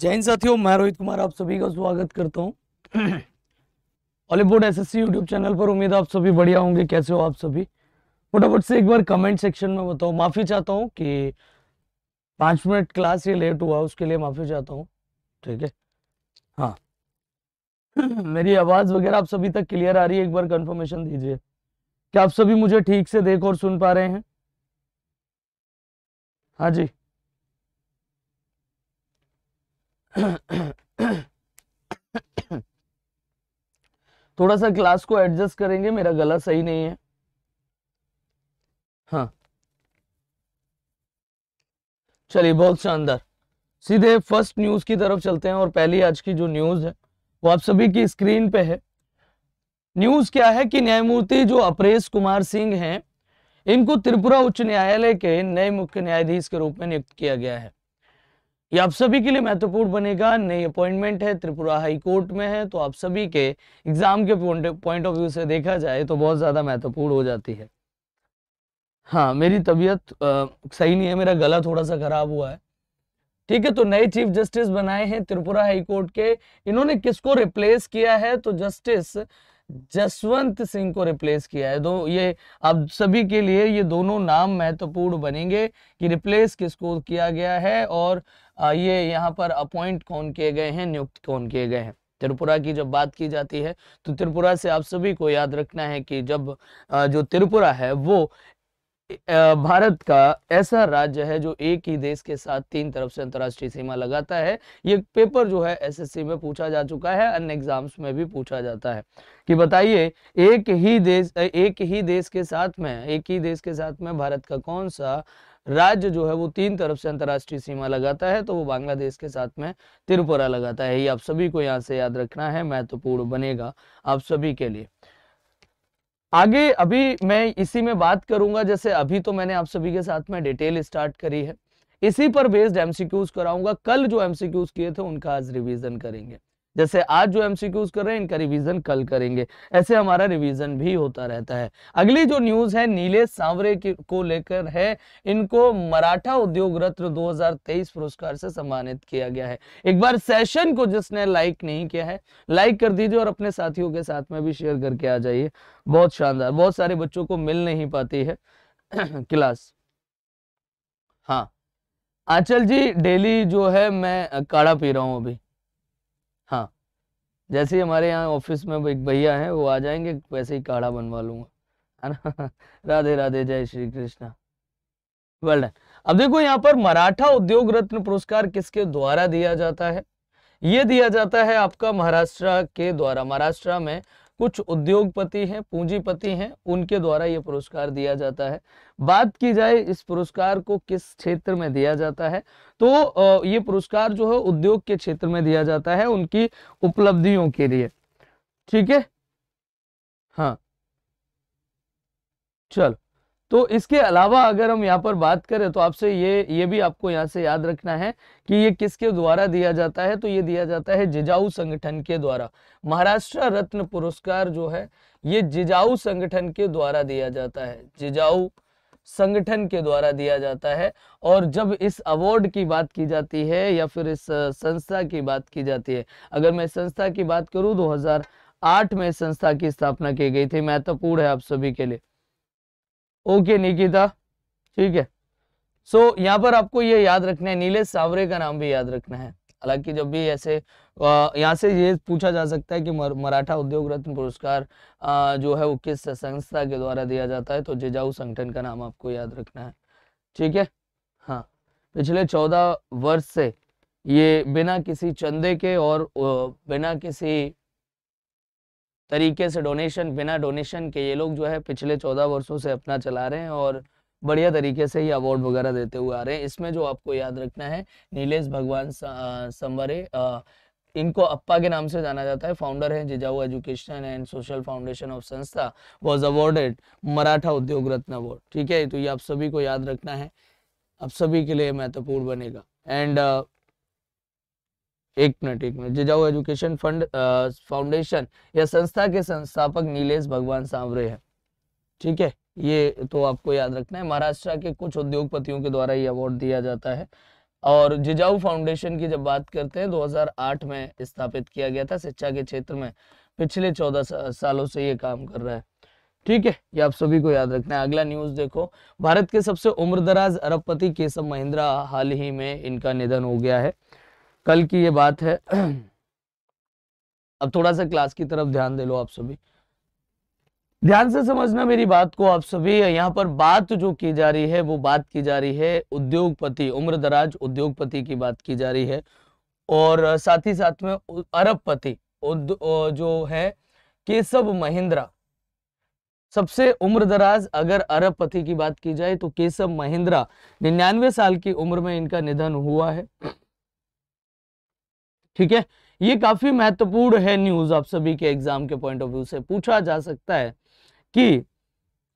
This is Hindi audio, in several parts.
जैन साथियों मैं रोहित कुमार आप सभी का स्वागत करता हूँ ऑलिवुड एसएससी यूट्यूब चैनल पर उम्मीद आप सभी बढ़िया होंगे कैसे हो आप सभी फटाफट से एक बार कमेंट सेक्शन में बताओ माफ़ी चाहता हूँ कि पांच मिनट क्लास ये लेट हुआ उसके लिए माफ़ी चाहता हूँ ठीक है हाँ मेरी आवाज़ वगैरह आप सभी तक क्लियर आ रही है एक बार कन्फर्मेशन दीजिए क्या आप सभी मुझे ठीक से देख और सुन पा रहे हैं हाँ जी थोड़ा सा क्लास को एडजस्ट करेंगे मेरा गला सही नहीं है हाँ चलिए बहुत शानदार सीधे फर्स्ट न्यूज की तरफ चलते हैं और पहली आज की जो न्यूज है वो आप सभी की स्क्रीन पे है न्यूज क्या है कि न्यायमूर्ति जो अपरेश कुमार सिंह हैं इनको त्रिपुरा उच्च न्यायालय के नए मुख्य न्यायाधीश के रूप में नियुक्त किया गया है ये आप सभी के लिए महत्वपूर्ण बनेगा नई अपॉइंटमेंट है त्रिपुरा हाई कोर्ट में है तो आप सभी के एग्जाम के पॉइंट ऑफ व्यू से देखा जाए तो बहुत ज्यादा महत्वपूर्ण हो जाती है हाँ मेरी तबीयत सही नहीं है मेरा गला थोड़ा सा खराब हुआ है ठीक है तो नए चीफ जस्टिस बनाए हैं त्रिपुरा हाई कोर्ट के इन्होंने किसको रिप्लेस किया है तो जस्टिस जसवंत सिंह को रिप्लेस किया है तो ये आप सभी के लिए ये दोनों नाम महत्वपूर्ण बनेंगे कि रिप्लेस किसको किया गया है और ये यहाँ पर अपॉइंट कौन किए गए हैं नियुक्त कौन किए गए हैं त्रिपुरा की जब बात की जाती है तो त्रिपुरा से आप सभी को याद रखना है कि जब जो त्रिपुरा है वो भारत का ऐसा राज्य है जो एक ही देश के साथ तीन तरफ से अंतर्राष्ट्रीय सीमा लगाता है ये पेपर जो है एसएससी में पूछा जा चुका है अन्य एग्जाम्स में भी पूछा जाता है कि बताइए एक ही देश एक ही देश के साथ में एक ही देश के साथ में भारत का कौन सा राज्य जो है वो तीन तरफ से अंतर्राष्ट्रीय सीमा लगाता है तो वो बांग्लादेश के साथ में त्रिपुरा लगाता है ये आप सभी को यहाँ से याद रखना है महत्वपूर्ण बनेगा आप सभी के लिए आगे अभी मैं इसी में बात करूंगा जैसे अभी तो मैंने आप सभी के साथ में डिटेल स्टार्ट करी है इसी पर बेस्ड एमसीक्यूज कराऊंगा कल जो एमसीक्यूज किए थे उनका आज रिवीजन करेंगे जैसे आज जो एमसीक्यूज कर रहे हैं इनका रिवीजन कल करेंगे ऐसे हमारा रिवीजन भी होता रहता है अगली जो न्यूज है नीले सांवरे को लेकर है इनको मराठा उद्योग रत्न 2023 पुरस्कार से सम्मानित किया गया है एक बार सेशन को जिसने लाइक नहीं किया है लाइक कर दीजिए और अपने साथियों के साथ में भी शेयर करके आ जाइए बहुत शानदार बहुत सारे बच्चों को मिल नहीं पाती है क्लास हाँ आंचल जी डेली जो है मैं काढ़ा पी रहा हूँ अभी हाँ जैसे ही हमारे यहाँ ऑफिस में एक भैया हैं वो आ जाएंगे वैसे ही काढ़ा बनवा लूँगा है ना राधे राधे जय श्री कृष्णा वेल डन अब देखो यहाँ पर मराठा उद्योग रत्न पुरस्कार किसके द्वारा दिया जाता है ये दिया जाता है आपका महाराष्ट्र के द्वारा महाराष्ट्र में कुछ उद्योगपति हैं पूंजीपति हैं उनके द्वारा ये पुरस्कार दिया जाता है बात की जाए इस पुरस्कार को किस क्षेत्र में दिया जाता है तो ये पुरस्कार जो है उद्योग के क्षेत्र में दिया जाता है उनकी उपलब्धियों के लिए ठीक है हाँ चलो तो इसके अलावा अगर हम यहाँ पर बात करें तो आपसे ये ये भी आपको यहाँ से याद रखना है कि ये किसके द्वारा दिया जाता है तो ये दिया जाता है जिजाऊ संगठन के द्वारा महाराष्ट्र रत्न पुरस्कार जो है ये जिजाऊ संगठन के द्वारा दिया जाता है जिजाऊ संगठन के द्वारा दिया जाता है और जब इस अवार्ड की बात की जाती है या फिर इस संस्था की बात की जाती है अगर मैं संस्था की बात करूं 2008 में संस्था की स्थापना की गई थी महत्वपूर्ण है आप सभी के लिए ओके निकिता ठीक है सो so, यहाँ पर आपको ये याद रखना है नीले सावरे का नाम भी याद रखना है हालांकि जब भी ऐसे यहाँ से ये पूछा जा सकता है कि मर, मराठा उद्योग रत्न पुरस्कार जो है वो किस संस्था के द्वारा दिया जाता है तो जेजाऊ संगठन का नाम आपको याद रखना है ठीक है हाँ पिछले चौदह वर्ष से ये बिना किसी चंदे के और बिना किसी तरीके से डोनेशन बिना डोनेशन के ये लोग जो है पिछले चौदह वर्षों से अपना चला रहे हैं और बढ़िया तरीके से ही अवार्ड वगैरह देते हुए आ रहे हैं इसमें जो आपको याद रखना है नीलेश भगवान संवरे इनको अप्पा के नाम से जाना जाता है फाउंडर हैं Jijau education and social foundation of संस्था was awarded Maratha Udyog Ratna award ठीक है तो ये आप सभी को याद रखना है आप सभी के लिए महत्वपूर्ण बनेगा एंड एक मिनट एक minute Jijau education fund foundation या संस्था के संस्थापक नीलेश भगवान सांवरे हैं ठीक है ये तो आपको याद रखना है महाराष्ट्र के कुछ उद्योगपतियों के द्वारा ये अवार्ड दिया जाता है और जिजाऊ फाउंडेशन की जब बात करते हैं 2008 में स्थापित किया गया था शिक्षा के क्षेत्र में पिछले 14 सा, सालों से ये काम कर रहा है ठीक है ये आप सभी को याद रखना है अगला न्यूज देखो भारत के सबसे उम्रदराज अरबपति केशव महिंद्रा हाल ही में इनका निधन हो गया है कल की ये बात है अब थोड़ा सा क्लास की तरफ ध्यान दे लो आप सभी ध्यान से समझना मेरी बात को आप सभी यहाँ पर बात जो की जा रही है वो बात की जा रही है उद्योगपति उम्र दराज उद्योगपति की बात की जा रही है और साथ ही साथ में अरबपति जो है केशव महिंद्रा सबसे उम्र दराज अगर अरबपति की बात की जाए तो केशव महिंद्रा निन्यानवे साल की उम्र में इनका निधन हुआ है ठीक है ये काफी महत्वपूर्ण है न्यूज आप सभी के एग्जाम के पॉइंट ऑफ व्यू से पूछा जा सकता है कि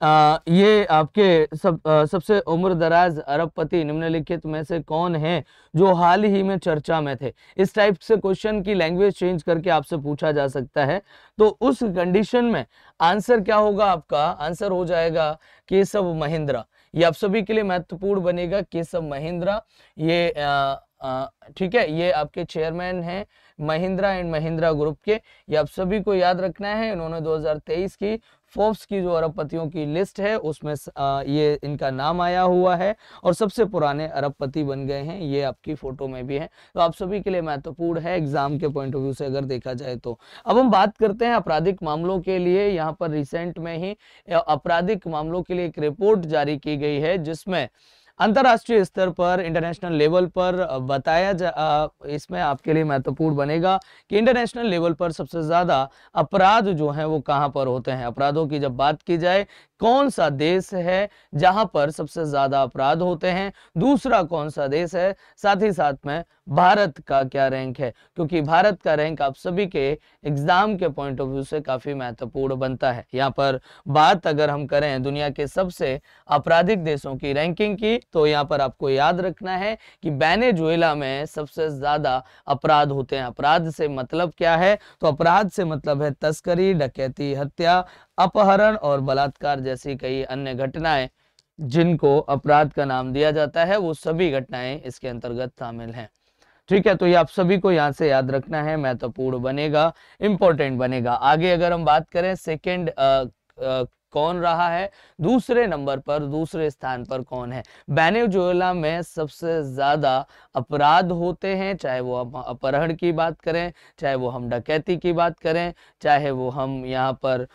आ, ये आपके सब आ, सबसे उम्रदराज अरबपति निम्नलिखित में से कौन है जो हाल ही में चर्चा में थे इस टाइप से क्वेश्चन की लैंग्वेज चेंज करके आपसे पूछा जा सकता है तो उस कंडीशन में आंसर क्या होगा आपका आंसर हो जाएगा केशव महिंद्रा ये आप सभी के लिए महत्वपूर्ण बनेगा केशव महिंद्रा ये आ, ठीक है ये आपके चेयरमैन हैं महिंद्रा एंड महिंद्रा ग्रुप के ये आप सभी को याद रखना है इन्होंने 2023 की फोर्ब्स की जो अरबपतियों की लिस्ट है उसमें ये इनका नाम आया हुआ है और सबसे पुराने अरबपति बन गए हैं ये आपकी फोटो में भी है तो आप सभी के लिए महत्वपूर्ण है एग्जाम के पॉइंट ऑफ व्यू से अगर देखा जाए तो अब हम बात करते हैं आपराधिक मामलों के लिए यहाँ पर रिसेंट में ही आपराधिक मामलों के लिए एक रिपोर्ट जारी की गई है जिसमें अंतर्राष्ट्रीय स्तर पर इंटरनेशनल लेवल पर बताया जा इसमें आपके लिए महत्वपूर्ण बनेगा कि इंटरनेशनल लेवल पर सबसे ज़्यादा अपराध जो हैं वो कहाँ पर होते हैं अपराधों की जब बात की जाए कौन सा देश है जहाँ पर सबसे ज़्यादा अपराध होते हैं दूसरा कौन सा देश है साथ ही साथ में भारत का क्या रैंक है क्योंकि भारत का रैंक आप सभी के एग्जाम के पॉइंट ऑफ व्यू से काफी महत्वपूर्ण बनता है यहाँ पर बात अगर हम करें दुनिया के सबसे आपराधिक देशों की रैंकिंग की तो यहाँ पर आपको याद रखना है कि बेनेजुएला में सबसे ज्यादा अपराध होते हैं अपराध से मतलब क्या है तो अपराध से मतलब है तस्करी डकैती हत्या अपहरण और बलात्कार जैसी कई अन्य घटनाएं जिनको अपराध का नाम दिया जाता है वो सभी घटनाएं इसके अंतर्गत शामिल हैं ठीक है तो ये आप सभी को यहाँ से याद रखना है महत्वपूर्ण बनेगा इंपॉर्टेंट बनेगा आगे अगर हम बात करें सेकेंड कौन रहा है दूसरे नंबर पर दूसरे स्थान पर कौन है बेनेजुएला में सबसे ज़्यादा अपराध होते हैं चाहे वो हम अपहरण की बात करें चाहे वो हम डकैती की बात करें चाहे वो हम यहाँ पर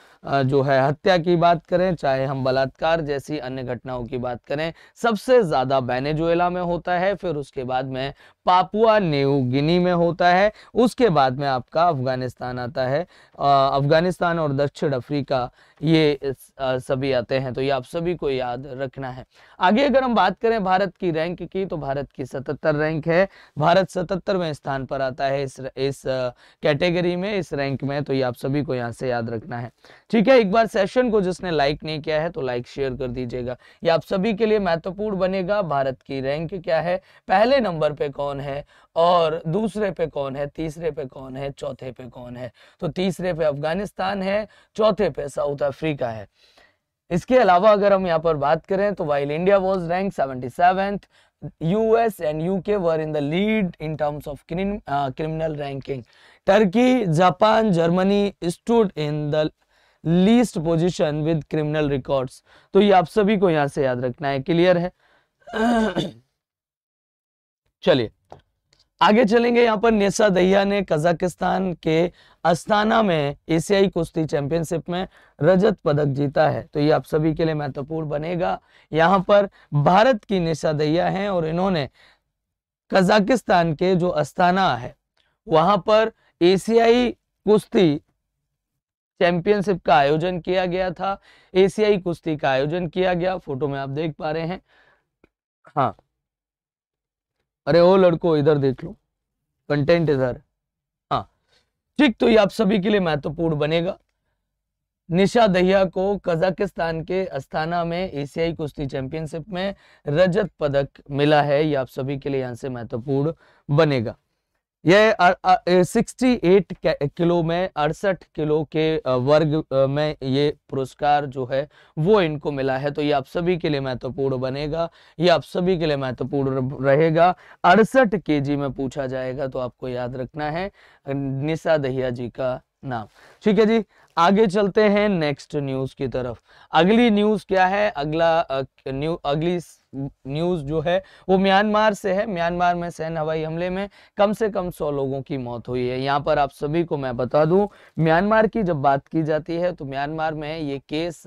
जो है हत्या की बात करें चाहे हम बलात्कार जैसी अन्य घटनाओं की बात करें सबसे ज़्यादा बेनेजुएला में होता है फिर उसके बाद में पापुआ न्यू गिनी में होता है उसके बाद में आपका अफगानिस्तान आता है अफगानिस्तान और दक्षिण अफ्रीका ये सभी आते हैं तो ये आप सभी को याद रखना है आगे अगर हम बात करें भारत की रैंक की तो भारत की सतहत्तर रैंक है भारत सतहत्तरवें स्थान पर आता है इस इस कैटेगरी में इस रैंक में तो ये आप सभी को यहाँ से याद रखना है ठीक है एक बार सेशन को जिसने लाइक नहीं किया है तो लाइक शेयर कर दीजिएगा ये आप सभी के लिए महत्वपूर्ण बनेगा भारत की रैंक क्या है पहले नंबर पे कौन है और दूसरे पे कौन है तीसरे पे कौन है चौथे पे कौन है तो तीसरे पे अफगानिस्तान है चौथे पे साउथ अफ्रीका है इसके अलावा अगर हम यहाँ पर बात करें तो while India was rank seventy US and UK were in the lead in terms of criminal ranking Turkey Japan Germany stood in the least position with criminal record तो ये आप सभी को यहां से याद रखना है क्लियर है चलिए आगे चलेंगे यहाँ पर नेसा दहिया ने कजाकिस्तान के अस्ताना में एशियाई कुश्ती चैंपियनशिप में रजत पदक जीता है तो ये आप सभी के लिए महत्वपूर्ण बनेगा यहाँ पर भारत की नेसा दहिया हैं और इन्होंने कजाकिस्तान के जो अस्ताना है वहां पर एशियाई कुश्ती चैंपियनशिप का आयोजन किया गया था एशियाई कुश्ती का आयोजन किया गया फोटो में आप देख पा रहे हैं हाँ अरे ओ लड़को इधर देख लो कंटेंट इधर हाँ ठीक तो ये आप सभी के लिए महत्वपूर्ण बनेगा निशा दहिया को कजाकिस्तान के अस्थाना में एशियाई कुश्ती चैंपियनशिप में रजत पदक मिला है ये आप सभी के लिए यहाँ से महत्वपूर्ण बनेगा यह सिक्सटी एट किलो में अड़सठ किलो के वर्ग में ये पुरस्कार जो है वो इनको मिला है तो ये आप सभी के लिए महत्वपूर्ण बनेगा ये आप सभी के लिए महत्वपूर्ण रहेगा अड़सठ के में पूछा जाएगा तो आपको याद रखना है निशा दहिया जी का नाम ठीक है जी आगे चलते हैं नेक्स्ट न्यूज की तरफ अगली न्यूज क्या है अगला न्यू अगली न्यूज जो है वो म्यांमार से है म्यांमार में सैन्य हवाई हमले में कम से कम सौ लोगों की मौत हुई है यहाँ पर आप सभी को मैं बता दूं म्यांमार की जब बात की जाती है तो म्यांमार में ये केस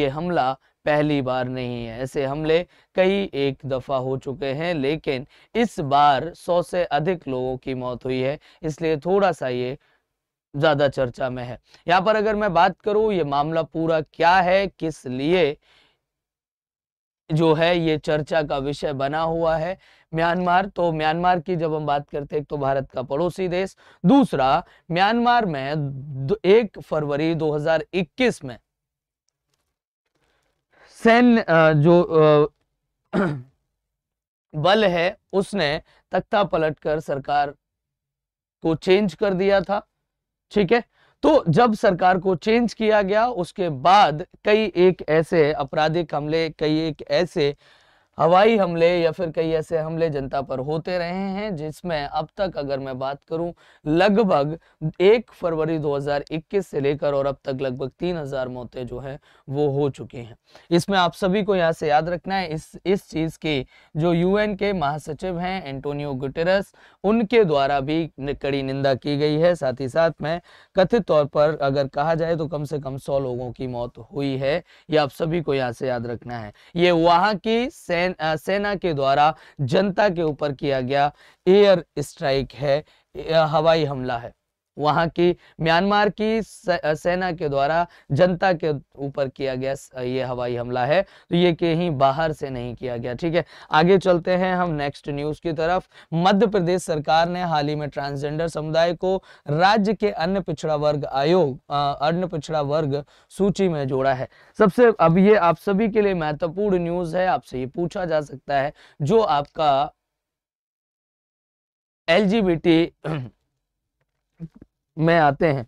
ये हमला पहली बार नहीं है ऐसे हमले कई एक दफा हो चुके हैं लेकिन इस बार सौ से अधिक लोगों की मौत हुई है इसलिए थोड़ा सा ये ज्यादा चर्चा में है यहां पर अगर मैं बात करूं ये मामला पूरा क्या है किस लिए जो है ये चर्चा का विषय बना हुआ है म्यांमार तो म्यांमार की जब हम बात करते हैं तो भारत का पड़ोसी देश दूसरा म्यांमार में एक फरवरी 2021 में सैन्य जो बल है उसने तख्ता पलटकर सरकार को चेंज कर दिया था ठीक है तो जब सरकार को चेंज किया गया उसके बाद कई एक ऐसे आपराधिक हमले कई एक ऐसे हवाई हमले या फिर कई ऐसे हमले जनता पर होते रहे हैं जिसमें अब तक अगर मैं बात करूं लगभग एक फरवरी 2021 से लेकर और अब तक लगभग 3000 मौतें जो है वो हो चुकी हैं इसमें आप सभी को यहाँ से याद रखना है इस इस चीज़ के जो यूएन के महासचिव हैं एंटोनियो गुटेरस उनके द्वारा भी कड़ी निंदा की गई है साथ ही साथ में कथित तौर पर अगर कहा जाए तो कम से कम सौ लोगों की मौत हुई है ये आप सभी को यहाँ से याद रखना है ये वहां की सैन्य सेना के द्वारा जनता के ऊपर किया गया एयर स्ट्राइक है हवाई हमला है वहां की म्यांमार की सेना के द्वारा जनता के ऊपर किया गया ये हवाई हमला है तो ये कहीं बाहर से नहीं किया गया ठीक है आगे चलते हैं हम नेक्स्ट न्यूज की तरफ मध्य प्रदेश सरकार ने हाल ही में ट्रांसजेंडर समुदाय को राज्य के अन्य पिछड़ा वर्ग आयोग अन्य पिछड़ा वर्ग सूची में जोड़ा है सबसे अब ये आप सभी के लिए महत्वपूर्ण न्यूज है आपसे ये पूछा जा सकता है जो आपका एल में आते हैं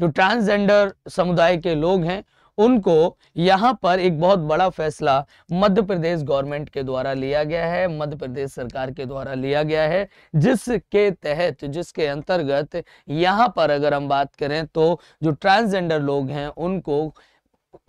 जो ट्रांसजेंडर समुदाय के लोग हैं उनको यहाँ पर एक बहुत बड़ा फैसला मध्य प्रदेश गवर्नमेंट के द्वारा लिया गया है मध्य प्रदेश सरकार के द्वारा लिया गया है जिसके तहत जिसके अंतर्गत यहाँ पर अगर हम बात करें तो जो ट्रांसजेंडर लोग हैं उनको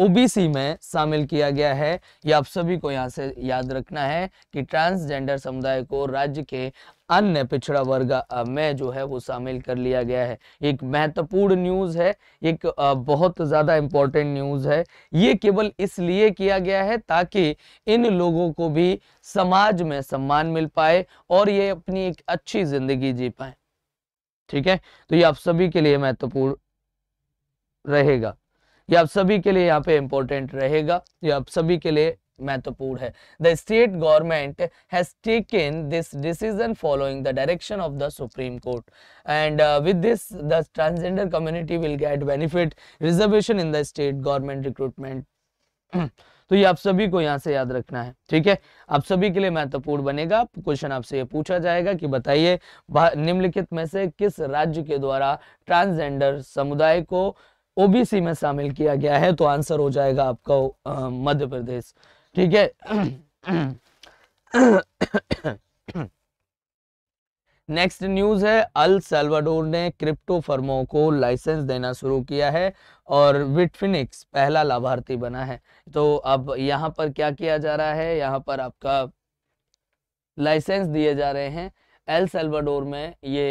ओबीसी में शामिल किया गया है ये आप सभी को यहाँ से याद रखना है कि ट्रांसजेंडर समुदाय को राज्य के अन्य पिछड़ा वर्ग में जो है वो शामिल कर लिया गया है एक महत्वपूर्ण न्यूज है एक बहुत ज्यादा इंपॉर्टेंट न्यूज है ये केवल इसलिए किया गया है ताकि इन लोगों को भी समाज में सम्मान मिल पाए और ये अपनी एक अच्छी जिंदगी जी पाए ठीक है तो ये आप सभी के लिए महत्वपूर्ण रहेगा ये आप सभी के लिए यहाँ पे इंपॉर्टेंट रहेगा ये आप सभी के लिए महत्वपूर्ण है the state government has taken this decision following the direction of the Supreme Court and with this the transgender community will get benefit reservation in the state government recruitment तो ये आप सभी को यहाँ से याद रखना है ठीक है आप सभी के लिए महत्वपूर्ण बनेगा क्वेश्चन आपसे ये पूछा जाएगा कि बताइए निम्नलिखित में से किस राज्य के द्वारा ट्रांसजेंडर समुदाय को ओबीसी में शामिल किया गया है तो आंसर हो जाएगा आपका मध्य प्रदेश ठीक है नेक्स्ट न्यूज है अल सल्वाडोर ने क्रिप्टो फर्मों को लाइसेंस देना शुरू किया है और विटफिनिक्स पहला लाभार्थी बना है तो अब यहाँ पर क्या किया जा रहा है यहाँ पर आपका लाइसेंस दिए जा रहे हैं एल सेल्वाडोर में ये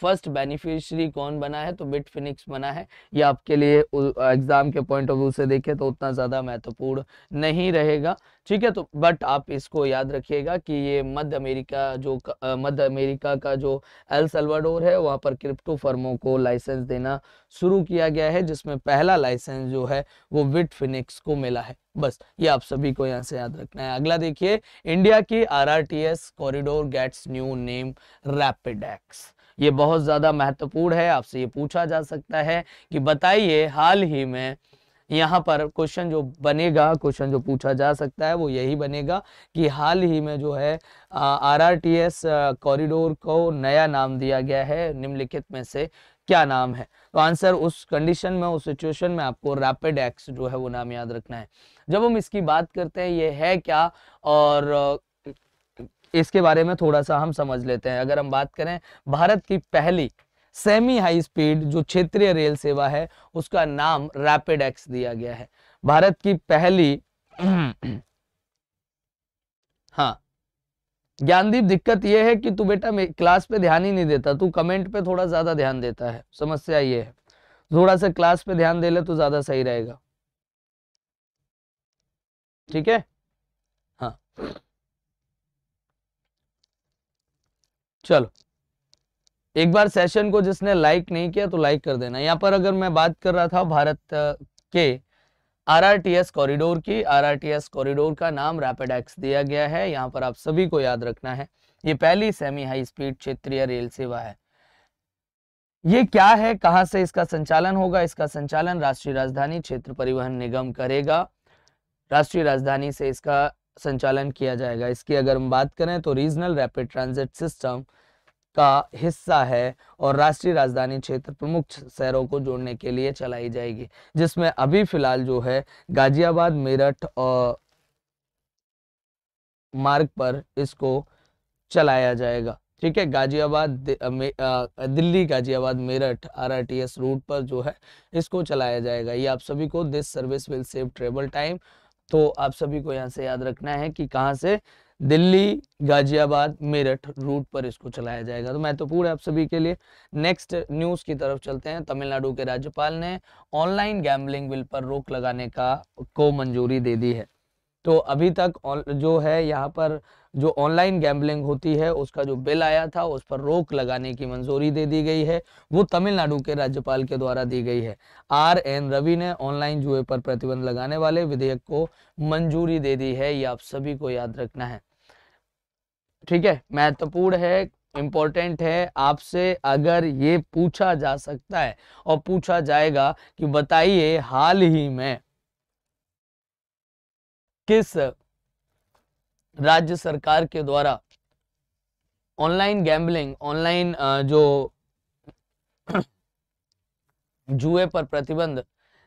फर्स्ट बेनिफिशियरी कौन बना है तो बिट फिनिक्स बना है ये आपके लिए एग्जाम के पॉइंट ऑफ व्यू से देखें तो उतना ज़्यादा महत्वपूर्ण नहीं रहेगा ठीक है तो बट आप इसको याद रखिएगा कि ये मध्य अमेरिका जो मध्य अमेरिका का जो एल सल्वाडोर है वहाँ पर क्रिप्टो फर्मों को लाइसेंस देना शुरू किया गया है जिसमें पहला लाइसेंस जो है वो विट फिनिक्स को मिला है बस ये आप सभी को यहाँ से याद रखना है अगला देखिए इंडिया की RRTS corridor gets new name Rapid X ये बहुत ज़्यादा महत्वपूर्ण है आपसे ये पूछा जा सकता है कि बताइए हाल ही में यहाँ पर क्वेश्चन जो बनेगा क्वेश्चन जो पूछा जा सकता है वो यही बनेगा कि हाल ही में जो है आरआरटीएस कॉरिडोर को नया नाम दिया गया है निम्नलिखित में से क्या नाम है तो आंसर उस कंडीशन में उस सिचुएशन में आपको रैपिड एक्स जो है वो नाम याद रखना है जब हम इसकी बात करते हैं ये है क्या और इसके बारे में थोड़ा सा हम समझ लेते हैं अगर हम बात करें भारत की पहली सेमी हाई स्पीड जो क्षेत्रीय रेल सेवा है उसका नाम रैपिड एक्स दिया गया है भारत की पहली हाँ ज्ञानदीप दिक्कत यह है कि तू बेटा क्लास पे ध्यान ही नहीं देता तू कमेंट पे थोड़ा ज्यादा ध्यान देता है समस्या ये है थोड़ा सा क्लास पे ध्यान दे ले तो ज्यादा सही रहेगा ठीक है हाँ चलो एक बार सेशन को जिसने लाइक नहीं किया तो लाइक कर देना यहाँ पर अगर मैं बात कर रहा था भारत के आरआरटीएस कॉरिडोर की आरआरटीएस कॉरिडोर का नाम रैपिड एक्स दिया गया है यहाँ पर आप सभी को याद रखना है ये पहली सेमी हाई स्पीड क्षेत्रीय रेल सेवा है ये क्या है कहाँ से इसका संचालन होगा इसका संचालन राष्ट्रीय राजधानी क्षेत्र परिवहन निगम करेगा राष्ट्रीय राजधानी से इसका संचालन किया जाएगा इसकी अगर हम बात करें तो रीजनल रैपिड ट्रांजिट सिस्टम का हिस्सा है और राष्ट्रीय राजधानी क्षेत्र प्रमुख शहरों को जोड़ने के लिए चलाई जाएगी जिसमें अभी फिलहाल जो है गाजियाबाद मेरठ और मार्ग पर इसको चलाया जाएगा ठीक है गाजियाबाद दिल्ली गाजियाबाद मेरठ आरआरटीएस रूट पर जो है इसको चलाया जाएगा ये आप सभी को this service will save travel time तो आप सभी को यहाँ से याद रखना है कि कहाँ से दिल्ली गाजियाबाद मेरठ रूट पर इसको चलाया जाएगा तो महत्वपूर्ण तो है आप सभी के लिए नेक्स्ट न्यूज की तरफ चलते हैं तमिलनाडु के राज्यपाल ने ऑनलाइन गैम्बलिंग बिल पर रोक लगाने का को मंजूरी दे दी है तो अभी तक जो है यहाँ पर जो ऑनलाइन गैम्बलिंग होती है उसका जो बिल आया था उस पर रोक लगाने की मंजूरी दे दी गई है वो तमिलनाडु के राज्यपाल के द्वारा दी गई है आर एन रवि ने ऑनलाइन जुए पर प्रतिबंध लगाने वाले विधेयक को मंजूरी दे दी है ये आप सभी को याद रखना है ठीक है महत्वपूर्ण है इम्पोर्टेंट है आपसे अगर ये पूछा जा सकता है और पूछा जाएगा कि बताइए हाल ही में किस राज्य सरकार के द्वारा ऑनलाइन गैम्बलिंग ऑनलाइन जो जुए पर प्रतिबंध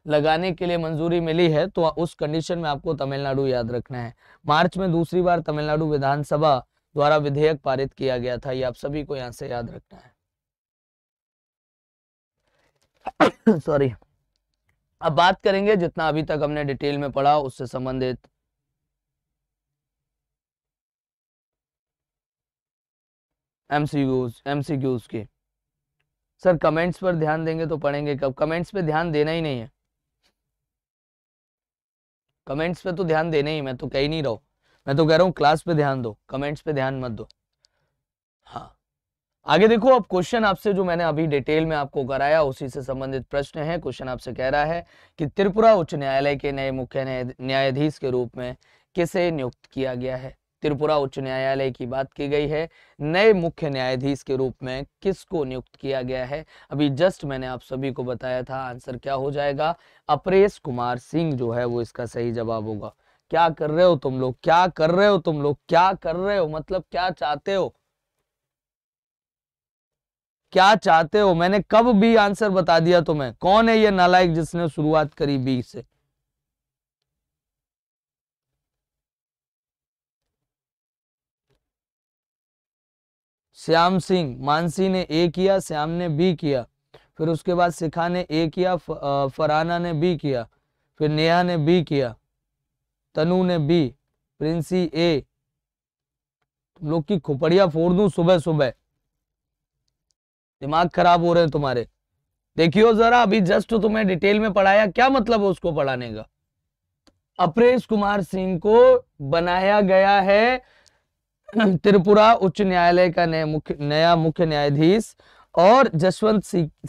लगाने के लिए मंजूरी मिली है तो उस कंडीशन में आपको तमिलनाडु याद रखना है मार्च में दूसरी बार तमिलनाडु विधानसभा द्वारा विधेयक पारित किया गया था ये आप सभी को यहां से याद रखना है सॉरी अब बात करेंगे जितना अभी तक हमने डिटेल में पढ़ा उससे संबंधित एम सी एम क्यूज के सर कमेंट्स पर ध्यान देंगे तो पढ़ेंगे कब कमेंट्स पे ध्यान देना ही नहीं है कमेंट्स पे तो ध्यान देना ही मैं तो कह ही नहीं रहा हूँ मैं तो कह रहा हूँ क्लास पे ध्यान दो कमेंट्स पे ध्यान मत दो हाँ आगे देखो अब क्वेश्चन आपसे जो मैंने अभी डिटेल में आपको कराया उसी से संबंधित प्रश्न है क्वेश्चन आपसे कह रहा है कि त्रिपुरा उच्च न्यायालय के नए मुख्य न्यायाधीश के रूप में किसे नियुक्त किया गया है त्रिपुरा उच्च न्यायालय की बात की गई है नए मुख्य न्यायाधीश के रूप में किसको नियुक्त किया गया है अभी जस्ट मैंने आप सभी को बताया था आंसर क्या हो जाएगा अपरेश कुमार सिंह जो है वो इसका सही जवाब होगा क्या कर रहे हो तुम लोग क्या कर रहे हो तुम लोग क्या कर रहे हो मतलब क्या चाहते हो क्या चाहते हो मैंने कब भी आंसर बता दिया तुम्हें कौन है ये नालायक जिसने शुरुआत करी बी से श्याम सिंह मानसी ने ए किया श्याम ने बी किया फिर उसके बाद शिखा ने ए किया फराना ने बी किया फिर नेहा ने बी किया तनु ने बी प्रिंसी ए तुम लोग की खोपड़िया फोड़ दू सुबह सुबह दिमाग खराब हो रहे हैं तुम्हारे देखियो जरा अभी जस्ट तुम्हें डिटेल में पढ़ाया क्या मतलब है उसको पढ़ाने का अप्रेश कुमार सिंह को बनाया गया है त्रिपुरा उच्च न्यायालय का नया मुख्य नया मुख्य न्यायाधीश और जसवंत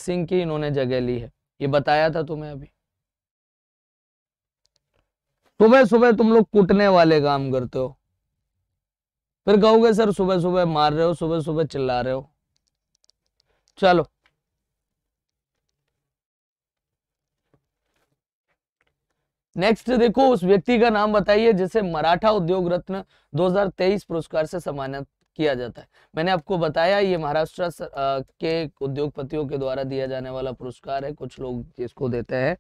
सिंह की इन्होंने जगह ली है ये बताया था तुम्हें अभी सुबह सुबह तुम लोग कुटने वाले काम करते हो फिर कहोगे सर सुबह सुबह मार रहे हो सुबह सुबह चिल्ला रहे हो चलो नेक्स्ट देखो उस व्यक्ति का नाम बताइए जिसे मराठा उद्योग रत्न 2023 पुरस्कार से सम्मानित किया जाता है मैंने आपको बताया ये महाराष्ट्र के उद्योगपतियों के द्वारा दिया जाने वाला पुरस्कार है कुछ लोग इसको देते हैं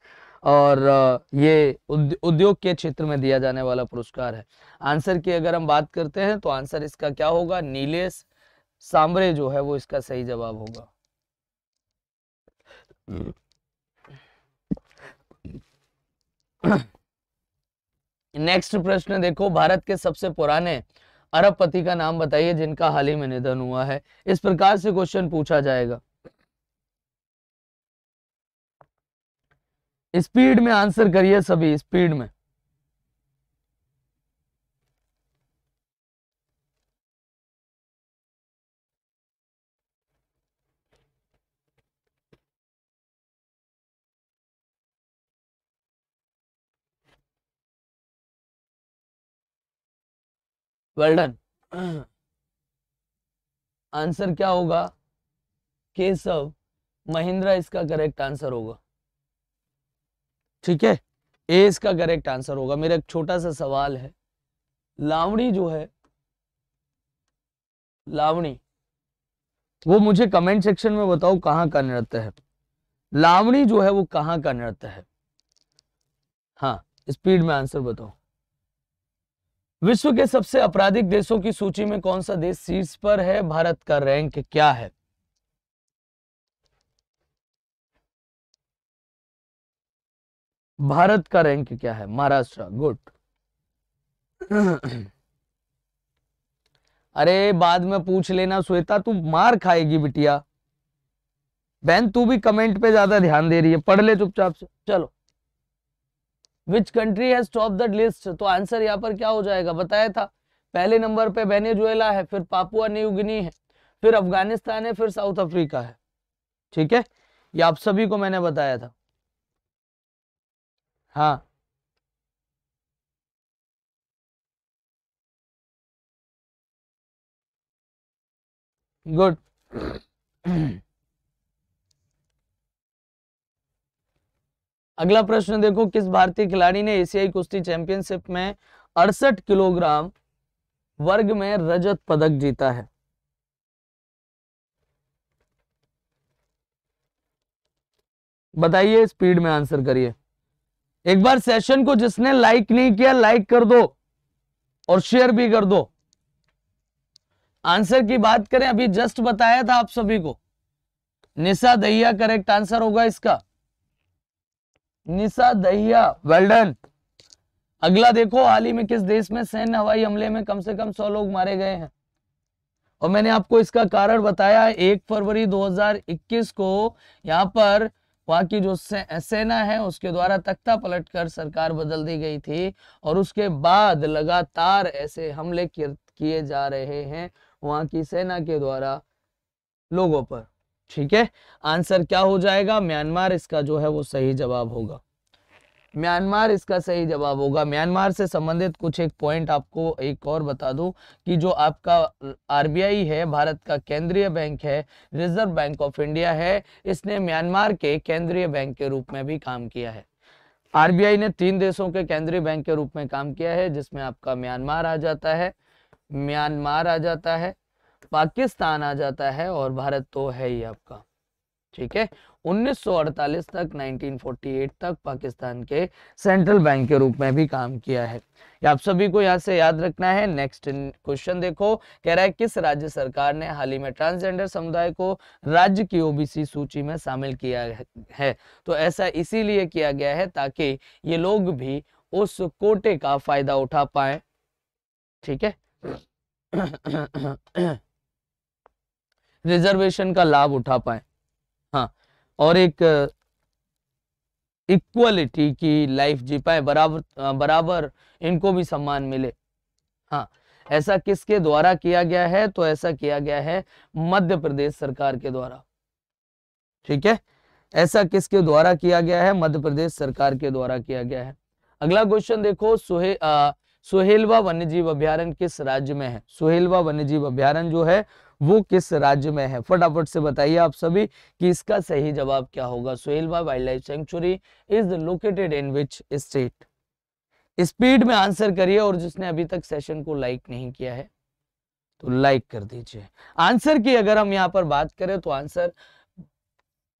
और ये उद्योग के क्षेत्र में दिया जाने वाला पुरस्कार है आंसर की अगर हम बात करते हैं तो आंसर इसका क्या होगा नीलेश सांबरे जो है वो इसका सही जवाब होगा हम्म। नेक्स्ट प्रश्न देखो भारत के सबसे पुराने अरबपति का नाम बताइए जिनका हाल ही में निधन हुआ है इस प्रकार से क्वेश्चन पूछा जाएगा स्पीड में आंसर करिए सभी स्पीड में वेल डन आंसर क्या होगा केशव महिंद्रा इसका करेक्ट आंसर होगा ठीक है ए इसका करेक्ट आंसर होगा मेरा एक छोटा सा सवाल है लावणी जो है लावणी वो मुझे कमेंट सेक्शन में बताओ कहां का नृत्य है लावणी जो है वो कहां का नृत्य है हाँ स्पीड में आंसर बताओ विश्व के सबसे आपराधिक देशों की सूची में कौन सा देश शीर्ष पर है भारत का रैंक क्या है भारत का रैंक क्या है महाराष्ट्र गुड अरे बाद में पूछ लेना श्वेता तू मार खाएगी बिटिया बहन तू भी कमेंट पे ज्यादा ध्यान दे रही है पढ़ ले चुपचाप से चलो which country has top the list तो आंसर यहाँ पर क्या हो जाएगा बताया था पहले नंबर पे वेनेजुएला है फिर पापुआ न्यूगिनी है फिर अफगानिस्तान है फिर साउथ अफ्रीका है ठीक है ये आप सभी को मैंने बताया था हाँ गुड अगला प्रश्न देखो किस भारतीय खिलाड़ी ने एशियाई कुश्ती चैंपियनशिप में अड़सठ किलोग्राम वर्ग में रजत पदक जीता है बताइए स्पीड में आंसर करिए एक बार सेशन को जिसने लाइक नहीं किया लाइक कर दो और शेयर भी कर दो आंसर की बात करें अभी जस्ट बताया था आप सभी को निशा दहिया करेक्ट आंसर होगा इसका निशा दहिया वेल्डन अगला देखो हाल ही में किस देश में सैन्य हवाई हमले में कम से कम सौ लोग मारे गए हैं और मैंने आपको इसका कारण बताया एक फरवरी 2021 को यहाँ पर वहां की जो सेना है उसके द्वारा तख्ता पलटकर सरकार बदल दी गई थी और उसके बाद लगातार ऐसे हमले किए जा रहे हैं वहां की सेना के द्वारा लोगों पर ठीक है आंसर क्या हो जाएगा म्यांमार इसका जो है वो सही जवाब होगा म्यांमार इसका सही जवाब होगा म्यांमार से संबंधित कुछ एक पॉइंट आपको एक और बता दूं कि जो आपका आरबीआई है भारत का केंद्रीय बैंक है रिजर्व बैंक ऑफ इंडिया है इसने म्यांमार के केंद्रीय बैंक के रूप में भी काम किया है आरबीआई ने तीन देशों के केंद्रीय बैंक के रूप में काम किया है जिसमें आपका म्यांमार आ जाता है म्यांमार आ जाता है पाकिस्तान आ जाता है और भारत तो है ही आपका ठीक है 1948 तक 1948 तक पाकिस्तान के सेंट्रल बैंक के रूप में भी काम किया है आप सभी को यहाँ से याद रखना है नेक्स्ट क्वेश्चन देखो कह रहा है किस राज्य सरकार ने हाल ही में ट्रांसजेंडर समुदाय को राज्य की ओबीसी सूची में शामिल किया है तो ऐसा इसीलिए किया गया है ताकि ये लोग भी उस कोटे का फायदा उठा पाए ठीक है रिजर्वेशन का लाभ उठा पाए हाँ और एक इक्वलिटी की लाइफ जी पाए बराबर बराबर इनको भी सम्मान मिले हाँ ऐसा किसके द्वारा किया गया है तो ऐसा किया गया है मध्य प्रदेश सरकार के द्वारा ठीक है ऐसा किसके द्वारा किया गया है मध्य प्रदेश सरकार के द्वारा किया गया है अगला क्वेश्चन देखो सुहे आ, सुहेलवा वन्यजीव अभ्यारण किस राज्य में है सुहेलवा वन्यजीव अभ्यारण जो है वो किस राज्य में है फटाफट से बताइए आप सभी कि इसका सही जवाब क्या होगा Sohelwa wildlife sanctuary is located in which state speed में आंसर करिए और जिसने अभी तक सेशन को लाइक नहीं किया है तो लाइक कर दीजिए आंसर की अगर हम यहाँ पर बात करें तो आंसर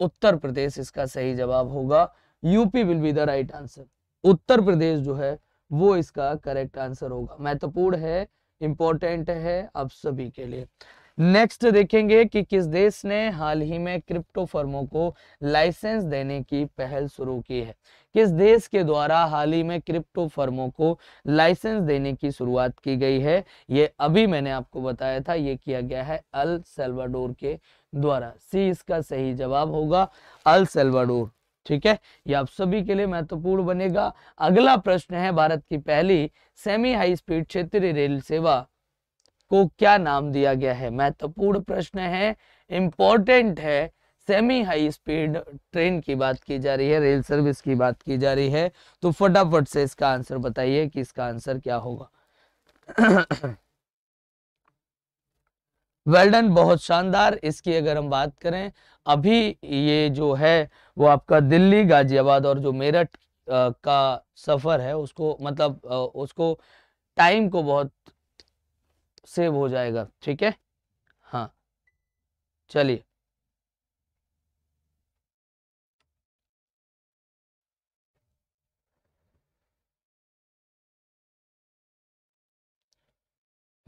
उत्तर प्रदेश इसका सही जवाब होगा UP will be the right answer Uttar Pradesh जो है वो इसका करेक्ट आंसर होगा महत्वपूर्ण है इंपॉर्टेंट है आप सभी के लिए नेक्स्ट देखेंगे कि किस देश ने हाल ही में क्रिप्टो फर्मों को लाइसेंस देने की पहल शुरू की है किस देश के द्वारा हाल ही में क्रिप्टो फर्मों को लाइसेंस देने की शुरुआत की गई है ये अभी मैंने आपको बताया था ये किया गया है अल सेल्वाडोर के द्वारा सी इसका सही जवाब होगा अल सेल्वाडोर ठीक है ये आप सभी के लिए महत्वपूर्ण बनेगा अगला प्रश्न है भारत की पहली सेमी हाई स्पीड क्षेत्रीय रेल सेवा को क्या नाम दिया गया है महत्वपूर्ण प्रश्न है इंपॉर्टेंट है सेमी हाई स्पीड ट्रेन की बात की जा रही है रेल सर्विस की बात की जा रही है तो फटाफट से इसका आंसर बताइए कि इसका आंसर क्या होगा वेल्डन बहुत शानदार इसकी अगर हम बात करें अभी ये जो है वो आपका दिल्ली गाजियाबाद और जो मेरठ का सफ़र है उसको मतलब उसको टाइम को बहुत सेव हो जाएगा ठीक है हाँ चलिए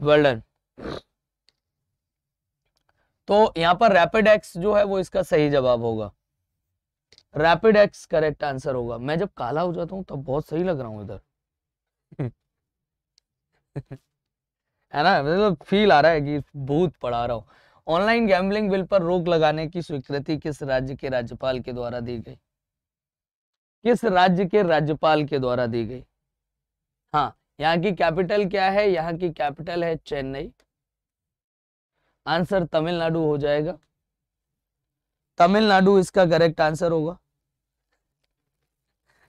वर्डन तो यहां पर रैपिड एक्स जो है वो इसका सही जवाब होगा रैपिड एक्स करेक्ट आंसर होगा मैं जब काला हो जाता हूं तब बहुत सही लग रहा हूं इधर है ना मतलब फील आ रहा है कि भूत पढ़ा रहा हूँ ऑनलाइन गैम्बलिंग बिल पर रोक लगाने की स्वीकृति किस राज्य के राज्यपाल के द्वारा दी गई किस राज्य के राज्यपाल के द्वारा दी गई हाँ यहाँ की कैपिटल क्या है यहाँ की कैपिटल है चेन्नई आंसर तमिलनाडु हो जाएगा तमिलनाडु इसका करेक्ट आंसर होगा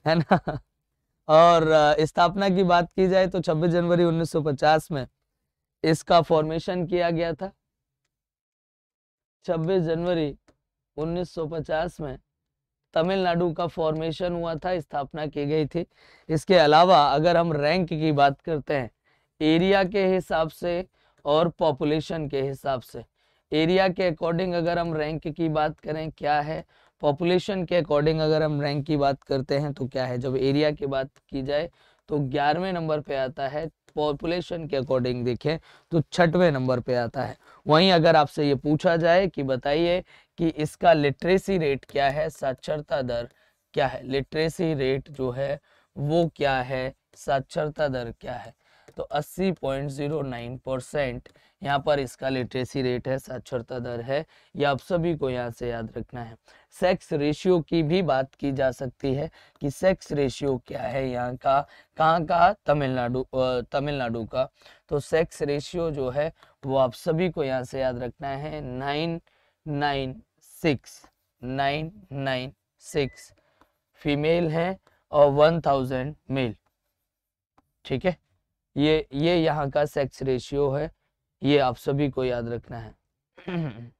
है ना और स्थापना की बात की जाए तो 26 जनवरी 1950 में इसका फॉर्मेशन किया गया था 26 जनवरी 1950 में तमिलनाडु का फॉर्मेशन हुआ था स्थापना की गई थी इसके अलावा अगर हम रैंक की बात करते हैं एरिया के हिसाब से और पॉपुलेशन के हिसाब से एरिया के अकॉर्डिंग अगर हम रैंक की बात करें क्या है पॉपुलेशन के अकॉर्डिंग अगर हम रैंक की बात करते हैं तो क्या है जब एरिया की बात की जाए तो ग्यारहवें नंबर पे आता है पॉपुलेशन के अकॉर्डिंग देखें तो छठवें नंबर पे आता है वहीं अगर आपसे ये पूछा जाए कि बताइए कि इसका लिटरेसी रेट क्या है साक्षरता दर क्या है लिटरेसी रेट जो है वो क्या है साक्षरता दर क्या है तो 80.09 परसेंट यहाँ पर इसका लिटरेसी रेट है साक्षरता दर है यह आप सभी को यहाँ से याद रखना है सेक्स रेशियो की भी बात की जा सकती है कि सेक्स रेशियो क्या है यहाँ का कहाँ का तमिलनाडु तमिलनाडु का तो सेक्स रेशियो जो है वो आप सभी को यहाँ से याद रखना है nine nine six nine nine six female है और वन थाउजेंड मेल ठीक है ये ये यहाँ का सेक्स रेशियो है ये आप सभी को याद रखना है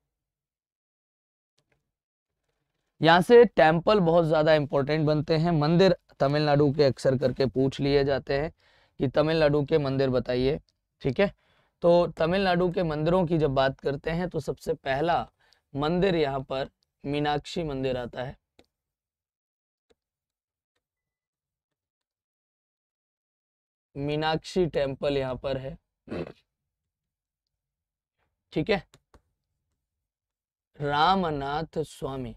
यहाँ से टेम्पल बहुत ज्यादा इंपॉर्टेंट बनते हैं मंदिर तमिलनाडु के अक्सर करके पूछ लिए जाते हैं कि तमिलनाडु के मंदिर बताइए ठीक है तो तमिलनाडु के मंदिरों की जब बात करते हैं तो सबसे पहला मंदिर यहाँ पर मीनाक्षी मंदिर आता है मीनाक्षी टेम्पल यहाँ पर है ठीक है रामनाथ स्वामी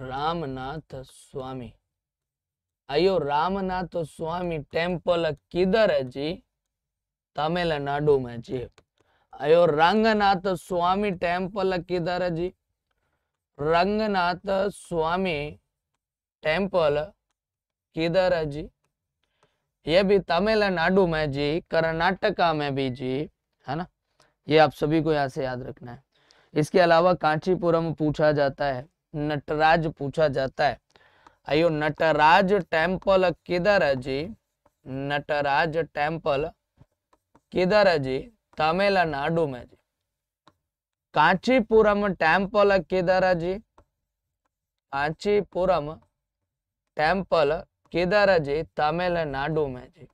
रामनाथ स्वामी आइयो रामनाथ स्वामी टेम्पल किधर है जी तमिलनाडु में जी आयो रंगनाथ स्वामी टेम्पल किधर है जी रंगनाथ स्वामी टेम्पल किधर है जी ये भी तमिलनाडु में जी कर्नाटका में भी जी है ना ये आप सभी को यहाँ से याद रखना है इसके अलावा कांचीपुरम पूछा जाता है नटराज पूछा जाता है आइयो नटराज टेम्पल किधर है जी नटराज टेम्पल किधर है जी तमिलनाडु में जी कांचीपुरम टेम्पल किधर है जी कांचीपुरम टेम्पल जे तमिलनाडु में છે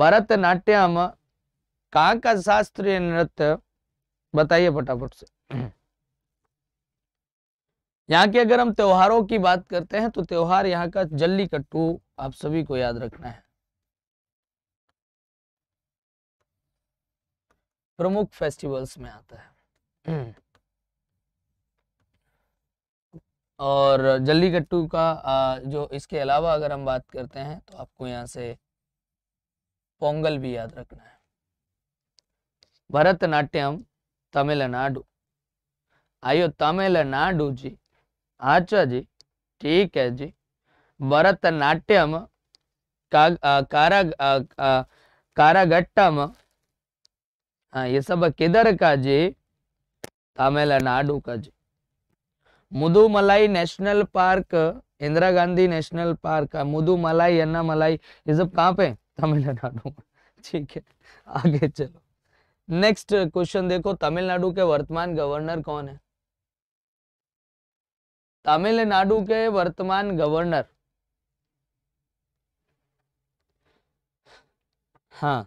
भरतनाट्यम कहाँ का शास्त्रीय नृत्य बताइए फटाफट से यहाँ की अगर हम त्योहारों की बात करते हैं तो त्योहार यहाँ का कट्टू आप सभी को याद रखना है प्रमुख फेस्टिवल्स में आता है और जल्दी गट्टू का जो इसके अलावा अगर हम बात करते हैं तो आपको यहाँ से पोंगल भी याद रखना है भरतनाट्यम तमिलनाडु आयो तमिलनाडु जी अच्छा जी ठीक है जी भरतनाट्यम का कारागट्टम हाँ ये सब किधर का जी तमिलनाडु का जी Mudumalai national park Indira Gandhi national park Mudumalai मलाई ये सब कहाँ पे तमिलनाडु ठीक है आगे चलो नेक्स्ट क्वेश्चन देखो तमिलनाडु के वर्तमान गवर्नर कौन है तमिलनाडु के वर्तमान गवर्नर हाँ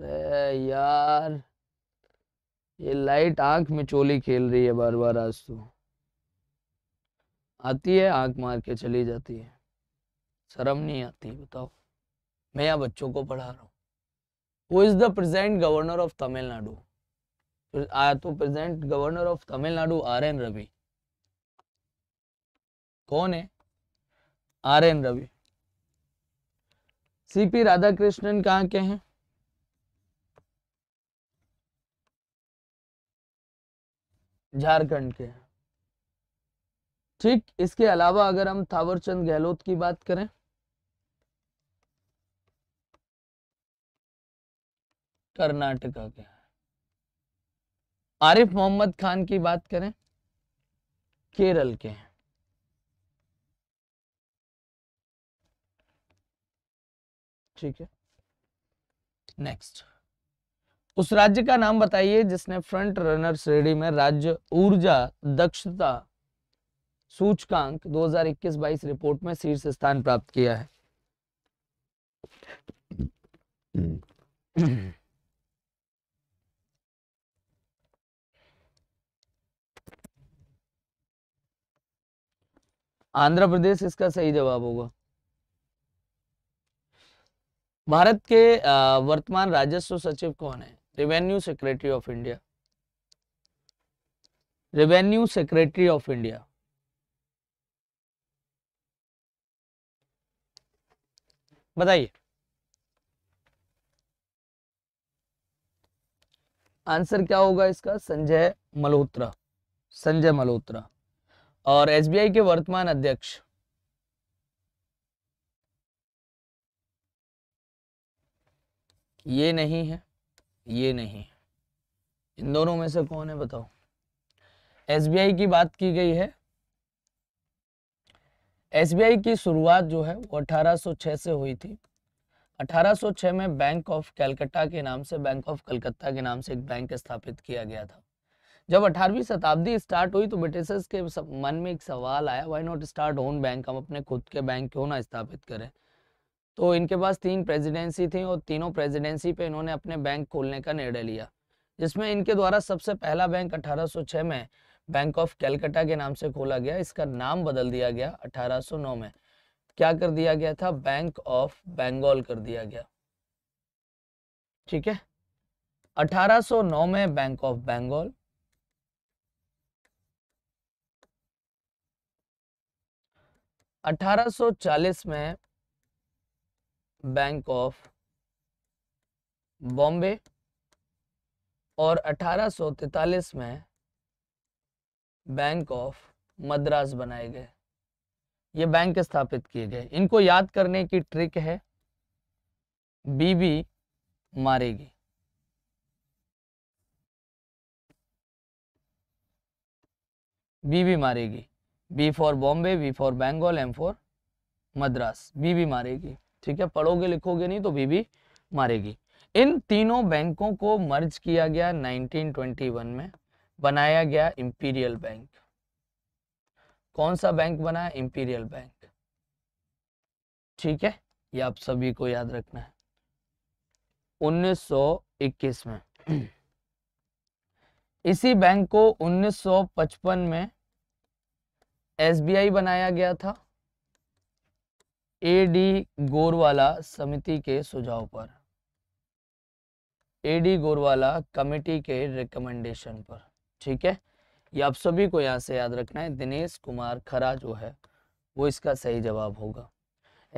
यार ये लाइट आंख में चोली खेल रही है बार बार आज तो आती है आंख मार के चली जाती है शर्म नहीं आती बताओ मैं यहाँ बच्चों को पढ़ा रहा हूँ who is the present governor of Tamil Nadu तो present governor of Tamil Nadu R N Ravi कौन है R N Ravi CP Radhakrishnan कहाँ के हैं झारखंड के हैं ठीक इसके अलावा अगर हम थावरचंद गहलोत की बात करें कर्नाटका के आरिफ मोहम्मद खान की बात करें केरल के हैं ठीक है नेक्स्ट उस राज्य का नाम बताइए जिसने फ्रंट रनर श्रेणी में राज्य ऊर्जा दक्षता सूचकांक 2021-22 रिपोर्ट में शीर्ष स्थान प्राप्त किया है आंध्र प्रदेश इसका सही जवाब होगा भारत के वर्तमान राजस्व सचिव कौन है revenue secretary of India revenue secretary of India बताइए आंसर क्या होगा इसका संजय मल्होत्रा संजय मल्होत्रा और एसबीआई के वर्तमान अध्यक्ष ये नहीं है ये नहीं इन दोनों में से कौन है बताओ एसबीआई की बात की गई है एसबीआई की शुरुआत जो है वो 1806 से हुई थी 1806 में बैंक ऑफ कलकत्ता के नाम से बैंक ऑफ कलकत्ता के नाम से एक बैंक स्थापित किया गया था जब 18वीं शताब्दी स्टार्ट हुई तो ब्रिटिशर्स के मन में एक सवाल आया why not start own bank हम अपने खुद के बैंक क्यों ना स्थापित करें तो इनके पास तीन प्रेसिडेंसी थी और तीनों प्रेसिडेंसी पे इन्होंने अपने बैंक खोलने का निर्णय लिया जिसमें इनके द्वारा सबसे पहला बैंक 1806 में बैंक ऑफ कैलकटा के नाम से खोला गया इसका नाम बदल दिया गया 1809 में क्या कर दिया गया था बैंक ऑफ बंगाल कर दिया गया ठीक है 1809 में बैंक ऑफ बंगाल अठारह में बैंक ऑफ बॉम्बे और 1843 में बैंक ऑफ मद्रास बनाए गए ये बैंक स्थापित किए गए इनको याद करने की ट्रिक है बीबी मारेगी बीबी मारेगी B for Bombay B for Bengal M for Madras बीबी मारेगी ठीक है पढ़ोगे लिखोगे नहीं तो बीबी मारेगी इन तीनों बैंकों को मर्ज किया गया 1921 में बनाया गया इंपीरियल बैंक कौन सा बैंक बना इंपीरियल बैंक ठीक है ये आप सभी को याद रखना है 1921 में इसी बैंक को 1955 में एसबीआई बनाया गया था ए डी गोरवाला समिति के सुझाव पर ए डी गोरवाला कमेटी के रिकमेंडेशन पर ठीक है ये आप सभी को यहाँ से याद रखना है दिनेश कुमार खरा जो है वो इसका सही जवाब होगा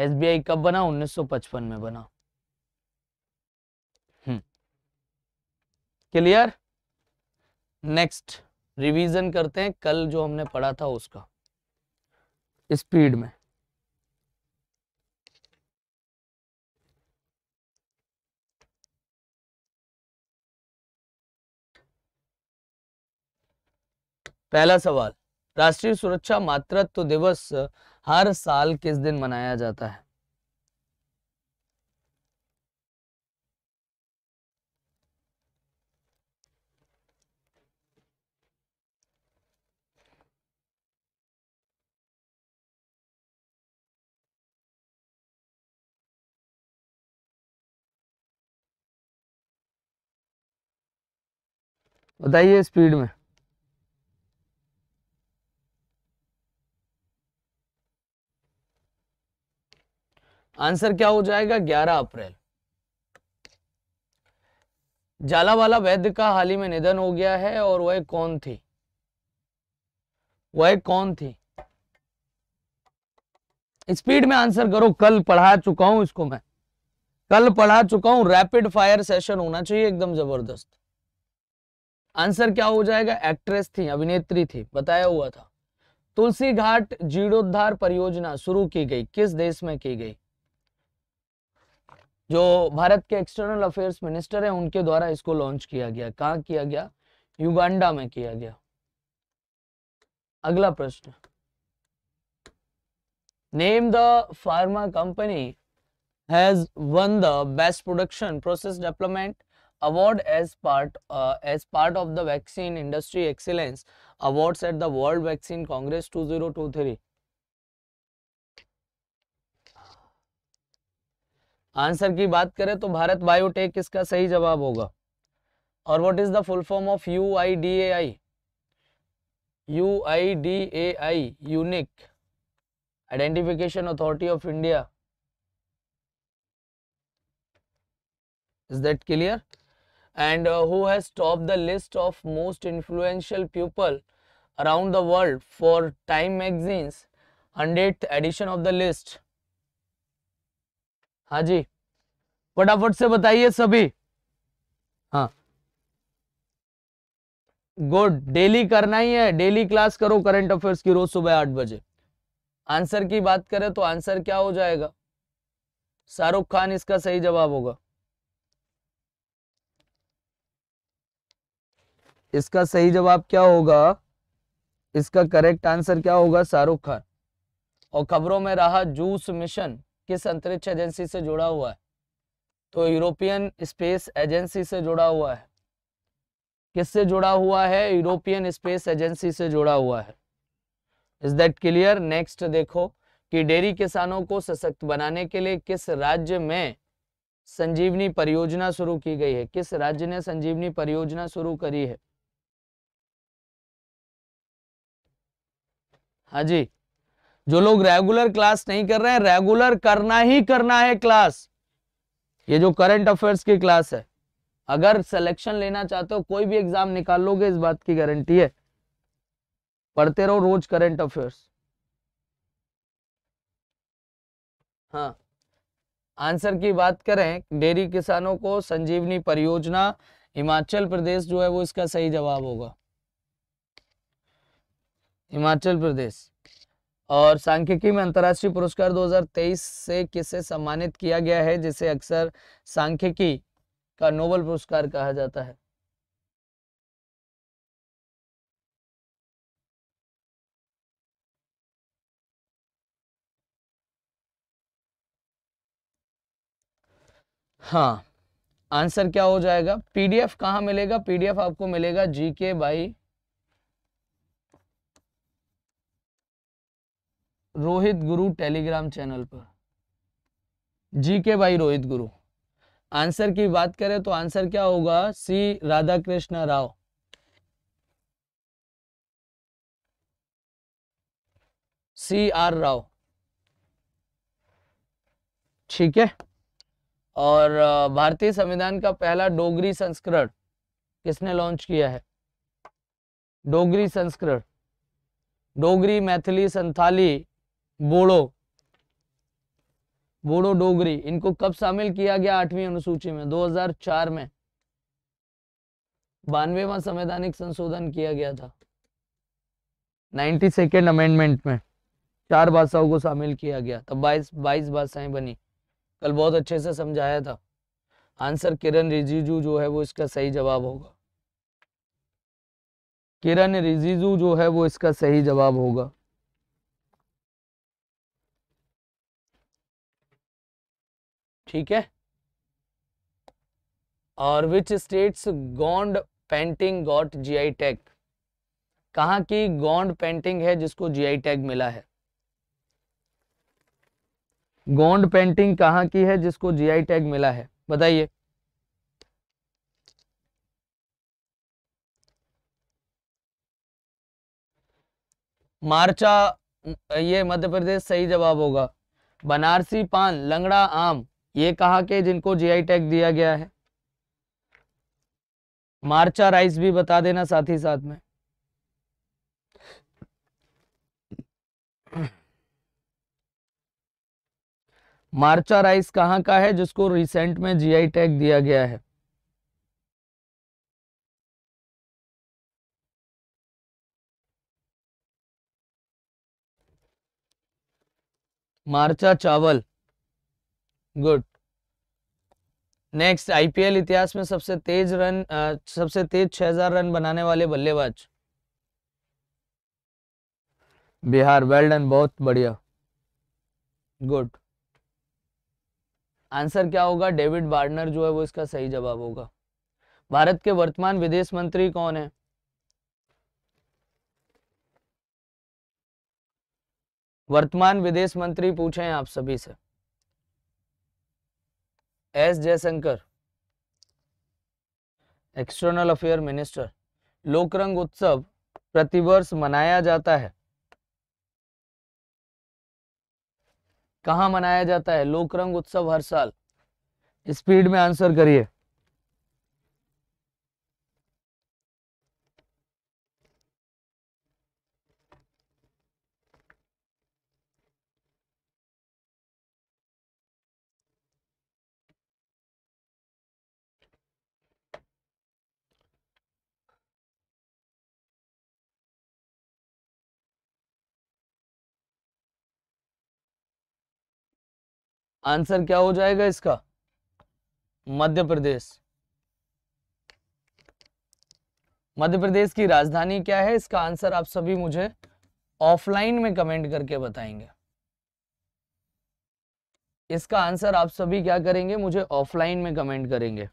एसबीआई कब बना 1955 में बना हम्म। क्लियर नेक्स्ट रिवीजन करते हैं कल जो हमने पढ़ा था उसका स्पीड में पहला सवाल राष्ट्रीय सुरक्षा मातृत्व दिवस हर साल किस दिन मनाया जाता है बताइए स्पीड में आंसर क्या हो जाएगा ग्यारह अप्रैल जालावाला वैद्य का हाल ही में निधन हो गया है और वह कौन थी वह कौन थी स्पीड में आंसर करो कल पढ़ा चुका हूं इसको मैं कल पढ़ा चुका हूं रैपिड फायर सेशन होना चाहिए एकदम जबरदस्त आंसर क्या हो जाएगा एक्ट्रेस थी अभिनेत्री थी बताया हुआ था तुलसी घाट जीर्णोद्धार परियोजना शुरू की गई किस देश में की गई जो भारत के एक्सटर्नल अफेयर्स मिनिस्टर हैं उनके द्वारा इसको लॉन्च किया गया कहाँ किया गया युगांडा में किया गया अगला प्रश्न name the pharma company has won the best production process development award as part uh, as part of the vaccine industry excellence awards vaccine congress two zero two 2023 answer की बात करें तो भारत बायोटेक इसका सही जवाब होगा और what is the full form of U I D A I U I D A I unique identification authority of India is that clear and who's top the list of most influential people around the world for Time magazine's hundred edition of the list हाँ जी फटाफट से बताइए सभी हाँ गुड डेली करना ही है डेली क्लास करो करंट अफेयर्स की रोज सुबह आठ बजे आंसर की बात करें तो आंसर क्या हो जाएगा शाहरुख खान इसका सही जवाब होगा इसका सही जवाब क्या होगा इसका करेक्ट आंसर क्या होगा शाहरुख खान और खबरों में रहा जूस मिशन किस अंतरिक्ष एजेंसी से जुड़ा हुआ है तो यूरोपियन स्पेस एजेंसी से जुड़ा हुआ है किससे जुड़ा हुआ है यूरोपियन स्पेस एजेंसी से जुड़ा हुआ है इज दैट क्लियर नेक्स्ट देखो कि डेयरी किसानों को सशक्त बनाने के लिए किस राज्य में संजीवनी परियोजना शुरू की गई है किस राज्य ने संजीवनी परियोजना शुरू करी है हाँ जी जो लोग रेगुलर क्लास नहीं कर रहे हैं रेगुलर करना ही करना है क्लास ये जो करंट अफेयर्स की क्लास है अगर सिलेक्शन लेना चाहते हो कोई भी एग्जाम निकाल लोगे इस बात की गारंटी है पढ़ते रहो रोज करंट अफेयर्स हाँ आंसर की बात करें डेयरी किसानों को संजीवनी परियोजना हिमाचल प्रदेश जो है वो इसका सही जवाब होगा हिमाचल प्रदेश और सांख्यिकी में अंतर्राष्ट्रीय पुरस्कार 2023 से किसे सम्मानित किया गया है जिसे अक्सर सांख्यिकी का नोबल पुरस्कार कहा जाता है हाँ आंसर क्या हो जाएगा पीडीएफ कहाँ मिलेगा पीडीएफ आपको मिलेगा जीके बाई रोहित गुरु टेलीग्राम चैनल पर जी के भाई रोहित गुरु आंसर की बात करें तो आंसर क्या होगा C Radha Krishna Rao C R Rao ठीक है और भारतीय संविधान का पहला डोगरी संस्करण किसने लॉन्च किया है डोगरी संस्करण डोगरी मैथिली संथाली बोड़ो बोड़ो डोगरी इनको कब शामिल किया गया आठवीं अनुसूची में 2004 में बानवेवा संवैधानिक संशोधन किया गया था नाइन्टी सेकेंड अमेंडमेंट में चार भाषाओं को शामिल किया गया तब बाईस बाईस भाषाएं बनी कल बहुत अच्छे से समझाया था आंसर किरण रिजिजू जो है वो इसका सही जवाब होगा किरण रिजिजू जो है वो इसका सही जवाब होगा ठीक है और which states Gond painting got GI tag कहा की गोंड पेंटिंग है जिसको जीआई टैग मिला है गोंड पेंटिंग कहा की है जिसको जीआई टैग मिला है बताइए मार्चा ये मध्य प्रदेश सही जवाब होगा बनारसी पान लंगड़ा आम ये कहा के जिनको जीआई टैग दिया गया है मार्चा राइस भी बता देना साथ ही साथ में मार्चा राइस कहाँ का है जिसको रिसेंट में जीआई टैग दिया गया है मार्चा चावल गुड नेक्स्ट आईपीएल इतिहास में सबसे तेज रन आ, सबसे तेज 6000 रन बनाने वाले बल्लेबाज बिहार वेल डन बहुत बढ़िया गुड आंसर क्या होगा डेविड बार्डनर जो है वो इसका सही जवाब होगा भारत के वर्तमान विदेश मंत्री कौन है वर्तमान विदेश मंत्री पूछे आप सभी से S Jaishankar external affair minister Lokrang उत्सव प्रतिवर्ष मनाया जाता है कहा मनाया जाता है लोकरंग उत्सव हर साल स्पीड में आंसर करिए आंसर क्या हो जाएगा इसका मध्य प्रदेश मध्य प्रदेश की राजधानी क्या है इसका आंसर आप सभी मुझे ऑफलाइन में कमेंट करके बताएंगे इसका आंसर आप सभी क्या करेंगे मुझे ऑफलाइन में कमेंट करेंगे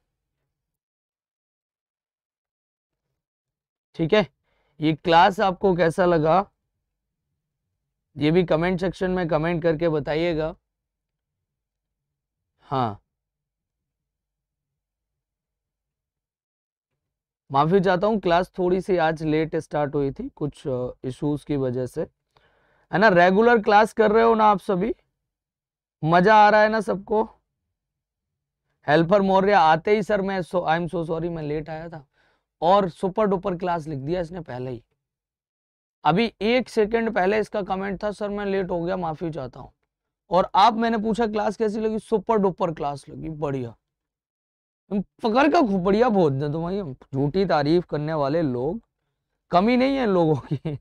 ठीक है ये क्लास आपको कैसा लगा ये भी कमेंट सेक्शन में कमेंट करके बताइएगा हाँ माफ़ी चाहता हूँ क्लास थोड़ी सी आज लेट स्टार्ट हुई थी कुछ इश्यूज की वजह से है ना रेगुलर क्लास कर रहे हो ना आप सभी मज़ा आ रहा है ना सबको हेल्पर मौर्य आते ही सर मैं so I am so sorry मैं लेट आया था और सुपर डुपर क्लास लिख दिया इसने पहले ही अभी एक सेकंड पहले इसका कमेंट था सर मैं लेट हो गया माफ़ी चाहता हूँ और आप मैंने पूछा क्लास कैसी लगी सुपर डुपर क्लास लगी बढ़िया पकड़ का खूब बढ़िया बोल दे तुम तो झूठी तारीफ करने वाले लोग कमी नहीं है लोगों की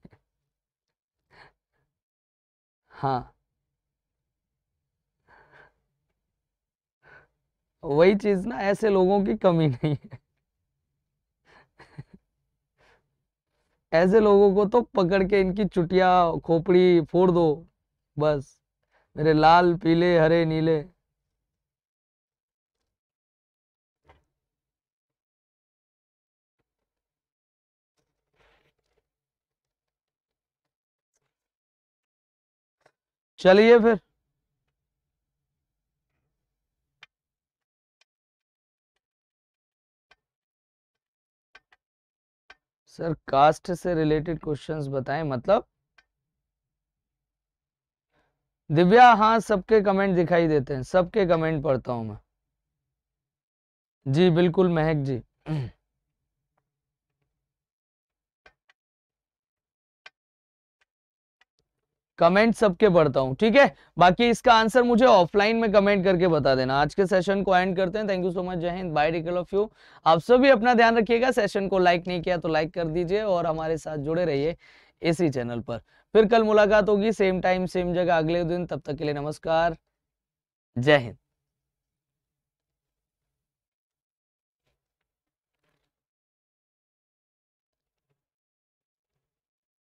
हाँ वही चीज ना ऐसे लोगों की कमी नहीं है ऐसे लोगों को तो पकड़ के इनकी चुटिया खोपड़ी फोड़ दो बस मेरे लाल पीले हरे नीले चलिए फिर सर कास्ट से रिलेटेड क्वेश्चंस बताएं मतलब दिव्या हाँ सबके कमेंट दिखाई देते हैं सबके कमेंट पढ़ता हूँ मैं जी बिल्कुल महक जी कमेंट सबके पढ़ता हूँ ठीक है बाकी इसका आंसर मुझे ऑफलाइन में कमेंट करके बता देना आज के सेशन को एंड करते हैं thank you so much Jai Hind bye डिकल ऑफ यू आप सभी अपना ध्यान रखिएगा सेशन को लाइक नहीं किया तो लाइक कर दीजिए और हमारे साथ जुड़े रहिए इसी चैनल पर फिर कल मुलाकात होगी सेम टाइम सेम जगह अगले दिन तब तक के लिए नमस्कार जय हिंद